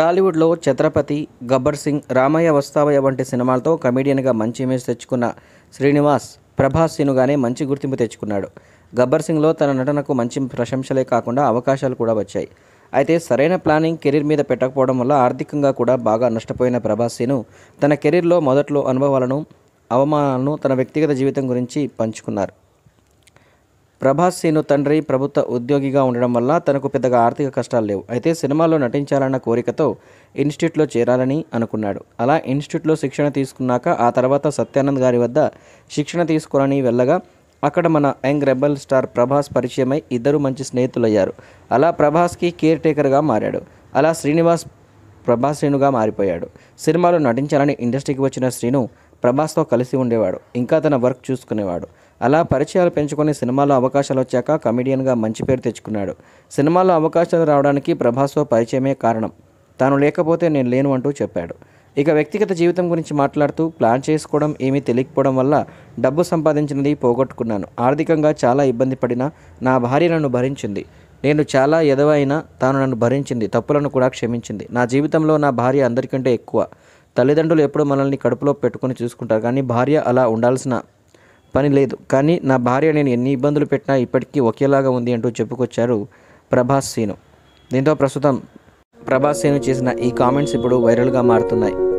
టాలీవుడ్లో ఛత్రపతి గబ్బర్ సింగ్ రామయ్య వస్తావయ్య వంటి సినిమాలతో కమెడియన్గా మంచి ఇమేజ్ తెచ్చుకున్న శ్రీనివాస్ ప్రభాస్ సినుగానే మంచి గుర్తింపు తెచ్చుకున్నాడు గబ్బర్ సింగ్లో తన నటనకు మంచి ప్రశంసలే కాకుండా అవకాశాలు కూడా వచ్చాయి అయితే సరైన ప్లానింగ్ కెరీర్ మీద పెట్టకపోవడం వల్ల ఆర్థికంగా కూడా బాగా నష్టపోయిన ప్రభాస్ సిను తన కెరీర్లో మొదట్లో అనుభవాలను అవమానాలను తన వ్యక్తిగత జీవితం గురించి పంచుకున్నారు ప్రభాస్ సీను తండ్రి ప్రభుత్వ ఉద్యోగిగా ఉండడం వల్ల తనకు పెద్దగా ఆర్థిక కష్టాలు లేవు అయితే సినిమాలో నటించాలన్న కోరికతో ఇన్స్టిట్యూట్లో చేరాలని అనుకున్నాడు అలా ఇన్స్టిట్యూట్లో శిక్షణ తీసుకున్నాక ఆ తర్వాత సత్యానంద్ గారి వద్ద శిక్షణ తీసుకోవాలని వెళ్ళగా అక్కడ మన యంగ్ రెబల్ స్టార్ ప్రభాస్ పరిచయమై ఇద్దరు మంచి స్నేహితులయ్యారు అలా ప్రభాస్కి కేర్ టేకర్గా మారాడు అలా శ్రీనివాస్ ప్రభాస్ శ్రీనుగా మారిపోయాడు సినిమాలో నటించాలని ఇండస్ట్రీకి వచ్చిన శ్రీను ప్రభాస్తో కలిసి ఉండేవాడు ఇంకా తన వర్క్ చూసుకునేవాడు అలా పరిచయాలు పెంచుకొని సినిమాలో అవకాశాలు వచ్చాక కమెడియన్గా మంచి పేరు తెచ్చుకున్నాడు సినిమాలో అవకాశాలు రావడానికి ప్రభాస్తో పరిచయమే కారణం తాను లేకపోతే నేను లేను అంటూ చెప్పాడు ఇక వ్యక్తిగత జీవితం గురించి మాట్లాడుతూ ప్లాన్ చేసుకోవడం ఏమీ తెలియకపోవడం వల్ల డబ్బు సంపాదించినది పోగొట్టుకున్నాను ఆర్థికంగా చాలా ఇబ్బంది పడిన నా భార్య నన్ను భరించింది నేను చాలా ఎదవైనా తాను నన్ను భరించింది తప్పులను కూడా క్షమించింది నా జీవితంలో నా భార్య అందరికంటే ఎక్కువ తల్లిదండ్రులు ఎప్పుడూ మనల్ని కడుపులో పెట్టుకుని చూసుకుంటారు కానీ భార్య అలా ఉండాల్సిన పని లేదు కానీ నా భార్య నేను ఎన్ని ఇబ్బందులు పెట్టినా ఇప్పటికీ ఒకేలాగా ఉంది అంటూ చెప్పుకొచ్చారు ప్రభాస్ సీను దీంతో ప్రస్తుతం ప్రభాస్ సీను చేసిన ఈ కామెంట్స్ ఇప్పుడు వైరల్గా మారుతున్నాయి